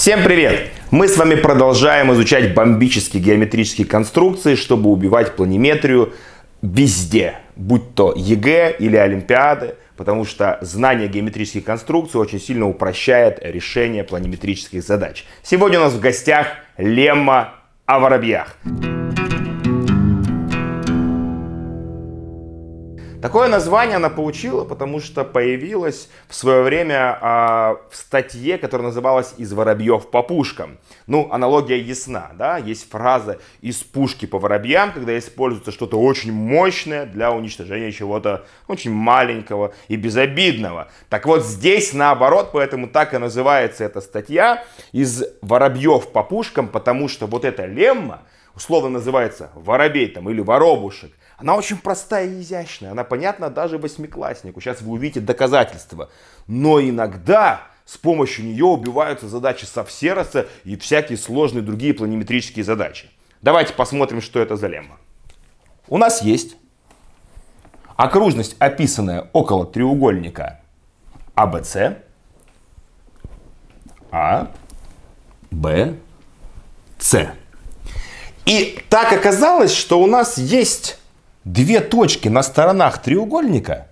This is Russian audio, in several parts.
Всем привет! Мы с вами продолжаем изучать бомбические геометрические конструкции, чтобы убивать планиметрию везде, будь то ЕГЭ или Олимпиады, потому что знание геометрических конструкций очень сильно упрощает решение планиметрических задач. Сегодня у нас в гостях Лемма о воробьях. Такое название она получила, потому что появилась в свое время а, в статье, которая называлась «Из воробьев по пушкам». Ну, аналогия ясна, да? Есть фраза «из пушки по воробьям», когда используется что-то очень мощное для уничтожения чего-то очень маленького и безобидного. Так вот, здесь наоборот, поэтому так и называется эта статья «Из воробьев по пушкам», потому что вот эта лемма, условно называется воробей там или воробушек, она очень простая и изящная, она понятна даже восьмикласснику. Сейчас вы увидите доказательства. Но иногда с помощью нее убиваются задачи Савсераса и всякие сложные другие планиметрические задачи. Давайте посмотрим, что это за лемма. У нас есть окружность, описанная около треугольника АБС, А, Б, С. И так оказалось, что у нас есть две точки на сторонах треугольника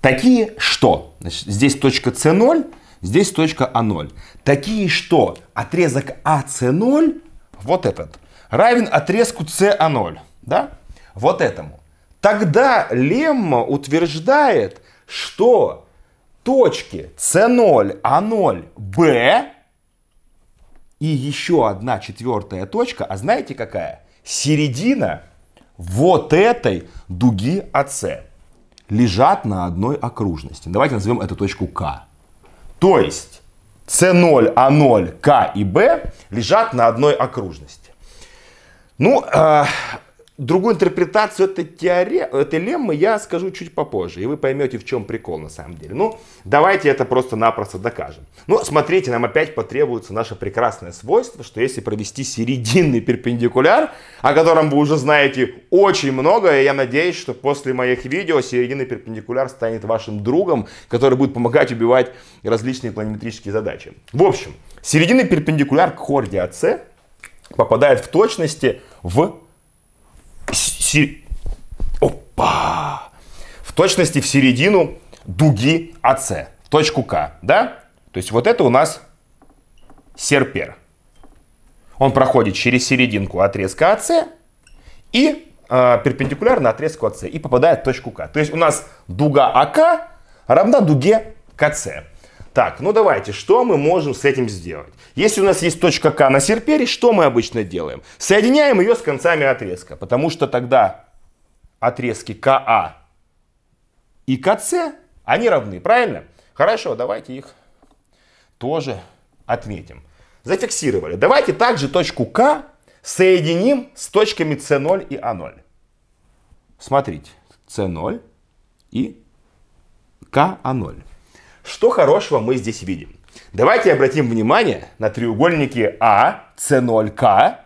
такие, что Значит, здесь точка С0, здесь точка А0. Такие, что отрезок АС0, вот этот, равен отрезку СА0, да? Вот этому. Тогда Лемма утверждает, что точки С0, А0, Б и еще одна четвертая точка, а знаете какая? Середина вот этой дуги АС лежат на одной окружности. Давайте назовем эту точку К. То есть С0, А0, К и Б лежат на одной окружности. Ну, э, Другую интерпретацию этой, теоре... этой леммы я скажу чуть попозже, и вы поймете, в чем прикол на самом деле. Ну, давайте это просто-напросто докажем. Ну, смотрите, нам опять потребуется наше прекрасное свойство, что если провести серединный перпендикуляр, о котором вы уже знаете очень много, и я надеюсь, что после моих видео серединный перпендикуляр станет вашим другом, который будет помогать убивать различные планиметрические задачи. В общем, серединный перпендикуляр к хорде АС попадает в точности в Си... Опа! В точности в середину дуги АС, точку К, да? То есть вот это у нас серпер. Он проходит через серединку отрезка АС и э, перпендикулярно отрезку АС и попадает в точку К. То есть у нас дуга АК равна дуге КС. Так, ну давайте, что мы можем с этим сделать? Если у нас есть точка К на серпере, что мы обычно делаем? Соединяем ее с концами отрезка, потому что тогда отрезки КА и КС, они равны, правильно? Хорошо, давайте их тоже отметим. Зафиксировали. Давайте также точку К соединим с точками С0 и А0. Смотрите, С0 и КА0. Что хорошего мы здесь видим? Давайте обратим внимание на треугольники А, С0К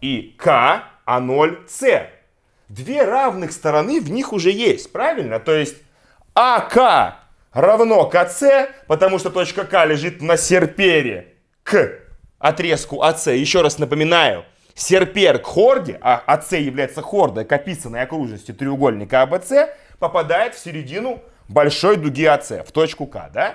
и К, А0С. Две равных стороны в них уже есть, правильно? То есть АК равно КС, потому что точка К лежит на серпере к отрезку АС. Еще раз напоминаю, серпер к хорде, а АС является хордой к описанной окружности треугольника АБС, попадает в середину большой дуги АС в точку К, да?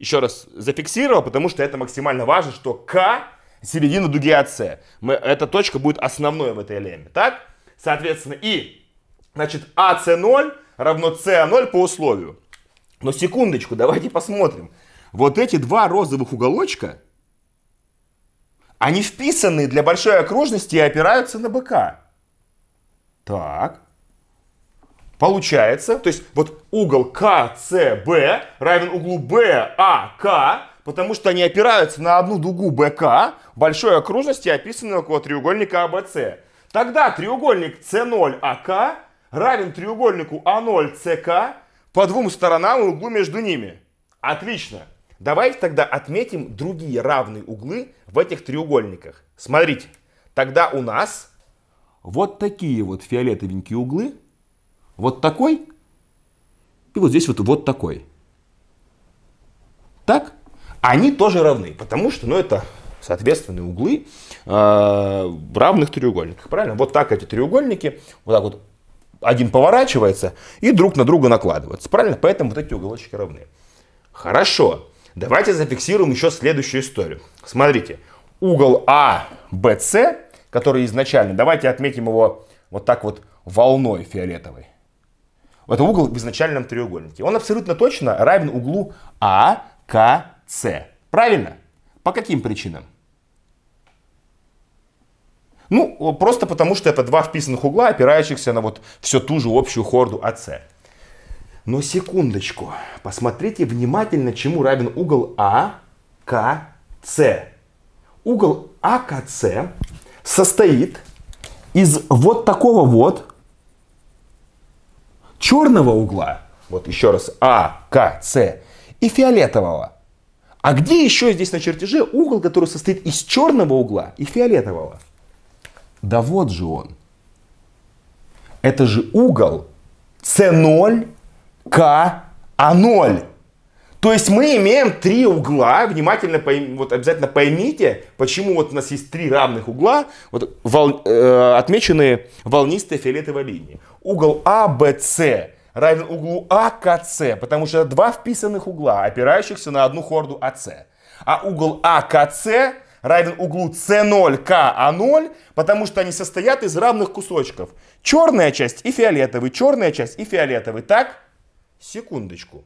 Еще раз зафиксировал, потому что это максимально важно, что К середина дуги АС. Мы, эта точка будет основной в этой лемме, так? Соответственно, и, значит, АС0 равно СА0 по условию. Но секундочку, давайте посмотрим. Вот эти два розовых уголочка, они вписаны для большой окружности и опираются на БК. Так. Получается, то есть вот угол КЦБ равен углу БАК, потому что они опираются на одну дугу БК большой окружности, описанной около треугольника АБЦ. Тогда треугольник С0АК равен треугольнику А0ЦК по двум сторонам и углу между ними. Отлично. Давайте тогда отметим другие равные углы в этих треугольниках. Смотрите, тогда у нас вот такие вот фиолетовенькие углы вот такой, и вот здесь вот, вот такой. Так? Они тоже равны, потому что, ну, это соответственные углы э, в равных треугольниках, правильно? Вот так эти треугольники, вот так вот один поворачивается и друг на друга накладываются, правильно? Поэтому вот эти уголочки равны. Хорошо, давайте зафиксируем еще следующую историю. Смотрите, угол ABC, а, который изначально, давайте отметим его вот так вот волной фиолетовой. Это угол в изначальном треугольнике. Он абсолютно точно равен углу АКС. Правильно? По каким причинам? Ну, просто потому, что это два вписанных угла, опирающихся на вот всю ту же общую хорду АС. Но секундочку, посмотрите внимательно, чему равен угол АКС. Угол АКС состоит из вот такого вот черного угла, вот еще раз, А, К, С, и фиолетового. А где еще здесь на чертеже угол, который состоит из черного угла и фиолетового? Да вот же он. Это же угол С0, К, А0. То есть мы имеем три угла, внимательно, пойм, вот обязательно поймите, почему вот у нас есть три равных угла, вот вол, э, отмеченные волнистой фиолетовой линией. Угол А, равен углу АКС, потому что это два вписанных угла, опирающихся на одну хорду АС. А угол АКС равен углу С0, ка 0 потому что они состоят из равных кусочков. Черная часть и фиолетовый, черная часть и фиолетовый. Так? Секундочку.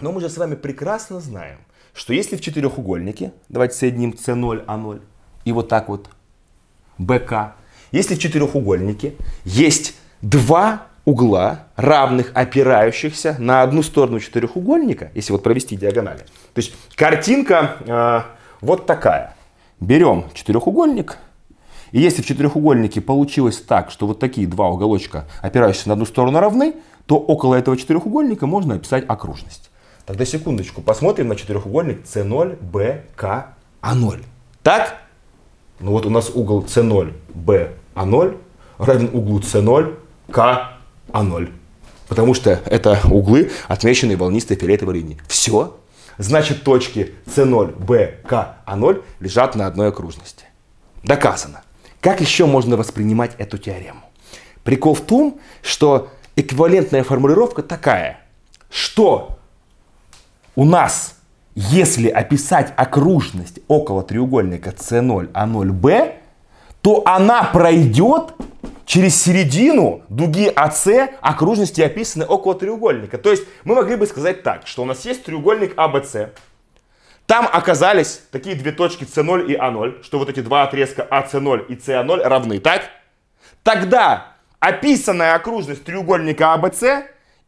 Но мы же с вами прекрасно знаем, что если в четырехугольнике, давайте соединим c0, a0 а и вот так вот bk, если в четырехугольнике есть два угла, равных опирающихся на одну сторону четырехугольника, если вот провести диагонали. То есть картинка э, вот такая. Берем четырехугольник, и если в четырехугольнике получилось так, что вот такие два уголочка, опирающиеся на одну сторону, равны, то около этого четырехугольника можно описать окружность. Тогда секундочку, посмотрим на четырехугольник С0, БК, А0. Так? Ну вот у нас угол С0, Б, А0 равен углу С0, К, А0. Потому что это углы, отмеченные волнистой фиолетовой линией. Все. Значит, точки С0, Б, К, А0 лежат на одной окружности. Доказано. Как еще можно воспринимать эту теорему? Прикол в том, что эквивалентная формулировка такая, что у нас, если описать окружность около треугольника С0, А0Б, то она пройдет через середину дуги АС окружности описанной около треугольника. То есть мы могли бы сказать так, что у нас есть треугольник АБС. Там оказались такие две точки С0 и А0, что вот эти два отрезка АС0 и СА0 равны, так? Тогда описанная окружность треугольника АБС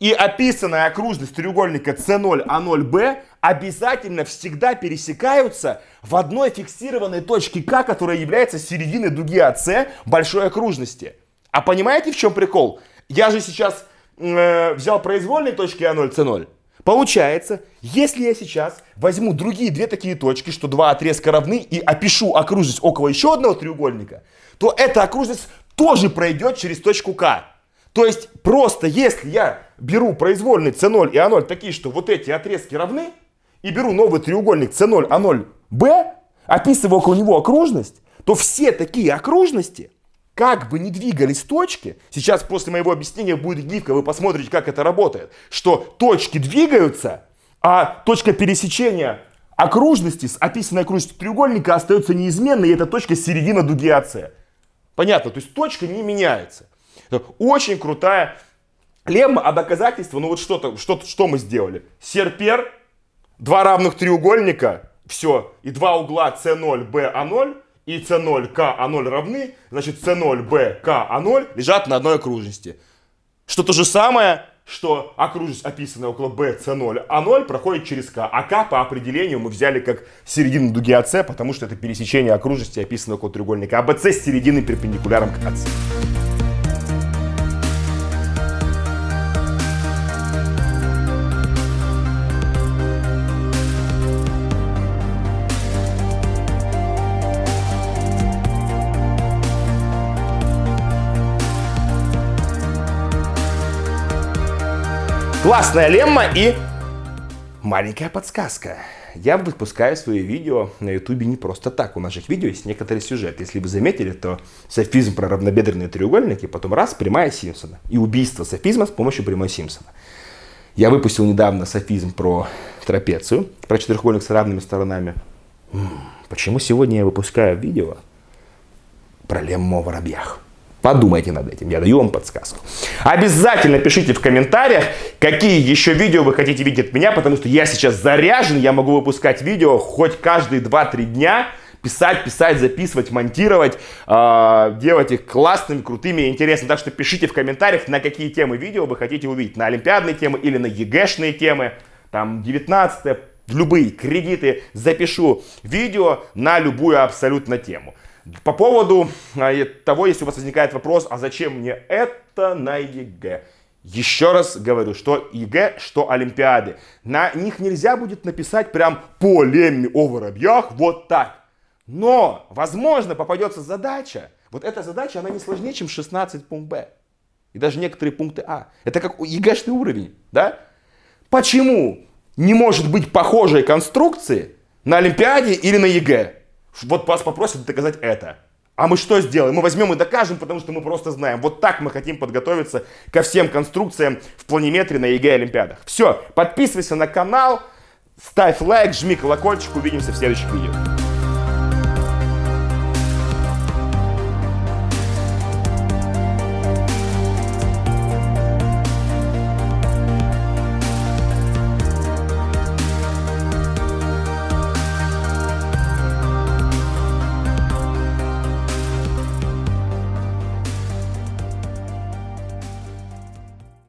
и описанная окружность треугольника С0, А0, обязательно всегда пересекаются в одной фиксированной точке К, которая является серединой дуги АС большой окружности. А понимаете, в чем прикол? Я же сейчас э, взял произвольные точки А0, С0. Получается, если я сейчас возьму другие две такие точки, что два отрезка равны, и опишу окружность около еще одного треугольника, то эта окружность тоже пройдет через точку К. То есть просто если я беру произвольный c0 и a0 такие, что вот эти отрезки равны, и беру новый треугольник c0, a0, b, описываю около него окружность, то все такие окружности, как бы ни двигались точки, сейчас после моего объяснения будет гифка, вы посмотрите, как это работает, что точки двигаются, а точка пересечения окружности с описанной окружностью треугольника остается неизменной, и эта точка середина дуги АЦ. Понятно, то есть точка не меняется. Очень крутая лемма, а доказательство, ну вот что-то, что, что мы сделали? Серпер, два равных треугольника, все, и два угла С0, БА0, и С0, К, А0 равны, значит С0, Б, К, А0 лежат на одной окружности. Что то же самое, что окружность, описанная около B, C0, a 0 проходит через K. А K по определению мы взяли как середину дуги АС, потому что это пересечение окружности, описанной около треугольника АБЦ с середины перпендикуляром к АС. Классная лемма и маленькая подсказка. Я выпускаю свои видео на ютубе не просто так. У наших видео есть некоторый сюжет. Если вы заметили, то софизм про равнобедренные треугольники, потом раз, прямая Симпсона. И убийство софизма с помощью прямой Симпсона. Я выпустил недавно софизм про трапецию, про четырехугольник с равными сторонами. Почему сегодня я выпускаю видео про лемму о воробьях? Подумайте над этим, я даю вам подсказку. Обязательно пишите в комментариях, какие еще видео вы хотите видеть от меня, потому что я сейчас заряжен, я могу выпускать видео хоть каждые 2-3 дня, писать, писать, записывать, монтировать, а, делать их классными, крутыми и интересными. Так что пишите в комментариях, на какие темы видео вы хотите увидеть, на олимпиадные темы или на ЕГЭшные темы, там 19 в любые кредиты, запишу видео на любую абсолютно тему. По поводу а, того, если у вас возникает вопрос, а зачем мне это на ЕГЭ? Еще раз говорю, что ЕГЭ, что Олимпиады. На них нельзя будет написать прям по лемми о воробьях вот так. Но, возможно, попадется задача. Вот эта задача, она не сложнее, чем 16 пункт Б. И даже некоторые пункты А. Это как ЕГЭшный уровень, да? Почему? не может быть похожей конструкции на Олимпиаде или на ЕГЭ. Вот вас попросят доказать это. А мы что сделаем? Мы возьмем и докажем, потому что мы просто знаем. Вот так мы хотим подготовиться ко всем конструкциям в планиметрии на ЕГЭ и Олимпиадах. Все, подписывайся на канал, ставь лайк, жми колокольчик, увидимся в следующих видео.